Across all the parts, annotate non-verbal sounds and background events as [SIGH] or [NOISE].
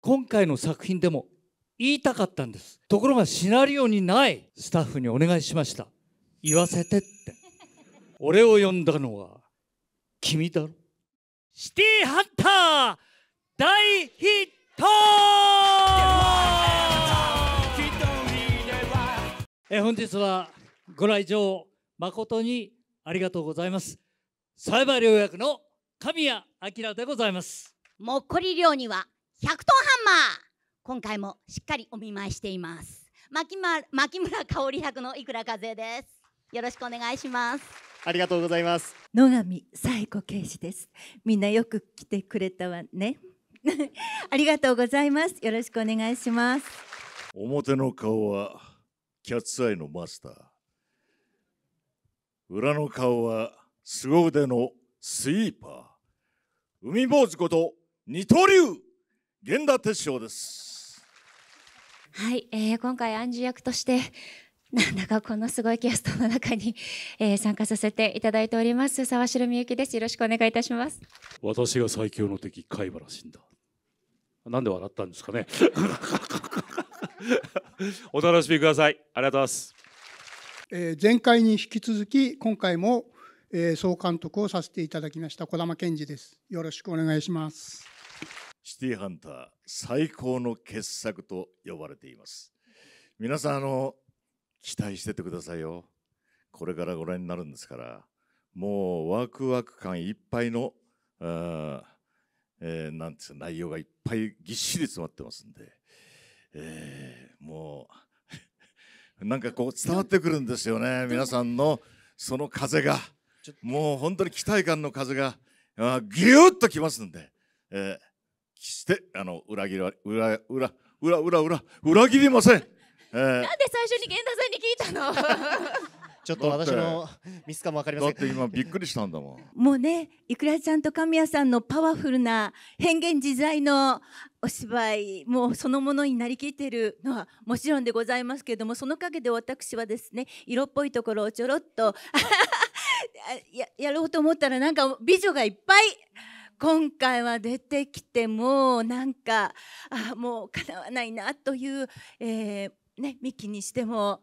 今回の作品でも言いたかったんですところがシナリオにないスタッフにお願いしました言わせてって俺を呼んだのは君だろシティハンター大ヒットえ本日はご来場誠にありがとうございます栽培療薬の神谷明でございますもっこり寮には百トンハンマー今回もしっかりお見舞いしています牧牧村香織役のいくらかぜですよろしくお願いしますありがとうございます野上彩子刑司ですみんなよく来てくれたわね [LAUGHS] ありがとうございますよろしくお願いします表の顔はキャッツアイのマスター裏の顔は凄腕のスイーパー海坊主こと二刀流源田哲章ですはい、えー、今回アン役として [LAUGHS] なんだかこのすごいキャストの中に、えー、参加させていただいております沢城みゆきですよろしくお願いいたします私が最強の敵貝原死んだなんで笑ったんですかね [LAUGHS] お楽しみくださいありがとうございます、えー、前回に引き続き今回も、えー、総監督をさせていただきました児玉健二ですよろしくお願いしますシティハンター最高の傑作と呼ばれています皆さんあの期待しててくださいよこれからご覧になるんですからもうワクワク感いっぱいのえー、なんていう内容がいっぱいぎっしり詰まってますんで、えー、もう [LAUGHS] なんかこう伝わってくるんですよね皆さんのその風がもう本当に期待感の風があギューッときますんで、えー、してあの裏切ら裏裏裏裏裏裏裏切りません。えー、なんで最初に源田さんに聞いたの [LAUGHS] ちょっと私のミスかもわかりませんだって今びっくりしたんだもんもうねいくらちゃんと神谷さんのパワフルな変幻自在のお芝居もうそのものになりきっているのはもちろんでございますけれどもその陰で私はですね色っぽいところをちょろっと [LAUGHS] ややろうと思ったらなんか美女がいっぱい今回は出てきてもなんかあもうかなわないなという、えーね、幹にしても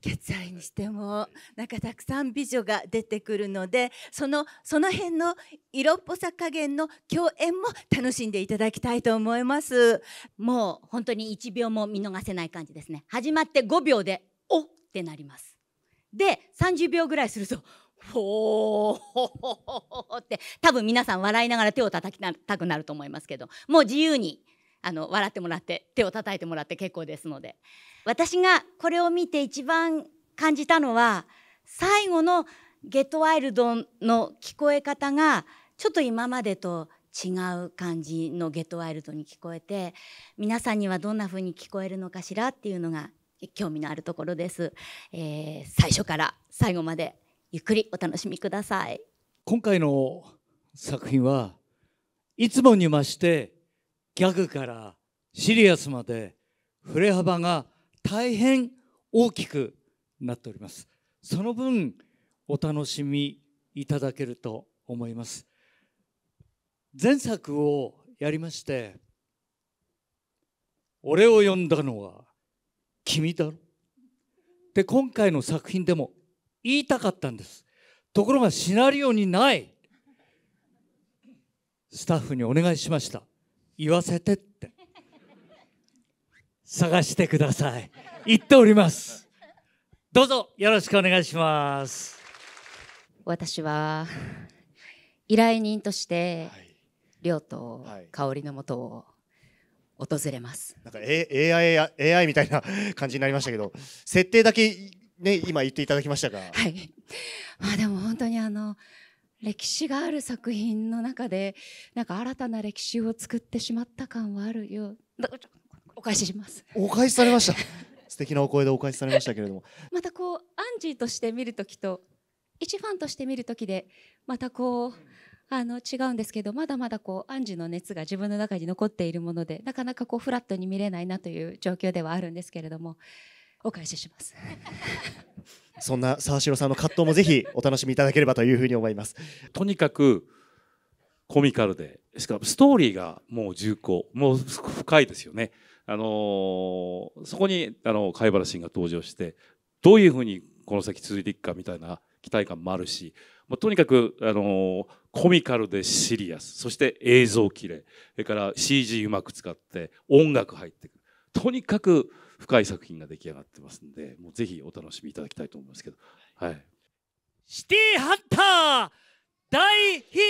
決愛にしてもなんかたくさん美女が出てくるのでそのその辺の色っぽさ加減の共演も楽しんでいただきたいと思いますもう本当に1秒も見逃せない感じですね始まって5秒でおってなりますで30秒ぐらいするとほーって多分皆さん笑いながら手を叩きたくなると思いますけどもう自由にあの笑ってもらって手を叩いてもらって結構ですので私がこれを見て一番感じたのは最後の「ゲットワイルド」の聞こえ方がちょっと今までと違う感じの「ゲットワイルド」に聞こえて皆さんにはどんな風に聞こえるのかしらっていうのが興味のあるところです。えー、最初から最後までゆっくりお楽しみください今回の作品はいつもに増してギャグからシリアスまで振れ幅が大変大きくなっておりますその分お楽しみいただけると思います前作をやりまして「俺を呼んだのは君だろ」で今回の作品でも言いたかったんですところがシナリオにないスタッフにお願いしました言わせてって探してください言っておりますどうぞよろしくお願いします私は依頼人として亮と香りのもとを訪れます、なんか、A、AI, AI みたいな感じになりましたけど設定だけね、今言っていただきましたが。はい。まあでも本当にあの、歴史がある作品の中で、なんか新たな歴史を作ってしまった感はあるよ。お返しします。お返しされました。[LAUGHS] 素敵なお声でお返しされましたけれども。またこう、アンジーとして見るときと、一ファンとして見るときで、またこう、あの違うんですけどまだまだこうアンジーの熱が自分の中に残っているものでなかなかこうフラットに見れないなという状況ではあるんですけれどもお返ししますそんな沢城さんの葛藤もぜひお楽しみいただければというふうに思いますとにかくコミカルでしかもストーリーがもう重厚もう深いですよねあのー、そこにあの貝原氏が登場してどういうふうにこの先続いていくかみたいな期待感もあるし、まあ、とにかく、あのー、コミカルでシリアスそして映像綺麗それから CG うまく使って音楽入ってくるとにかく深い作品が出来上がってますんでもうぜひお楽しみいただきたいと思いますけど、はい、シティハンター大ヒー